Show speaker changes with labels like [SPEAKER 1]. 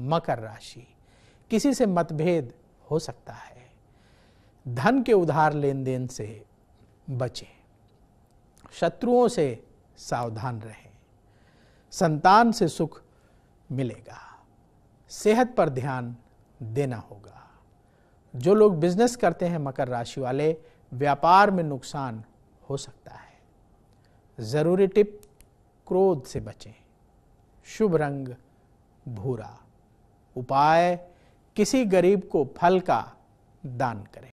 [SPEAKER 1] मकर राशि किसी से मतभेद हो सकता है धन के उधार लेन देन से बचें शत्रुओं से सावधान रहें संतान से सुख मिलेगा सेहत पर ध्यान देना होगा जो लोग बिजनेस करते हैं मकर राशि वाले व्यापार में नुकसान हो सकता है ज़रूरी टिप क्रोध से बचें शुभ रंग भूरा उपाय किसी गरीब को फल का दान करें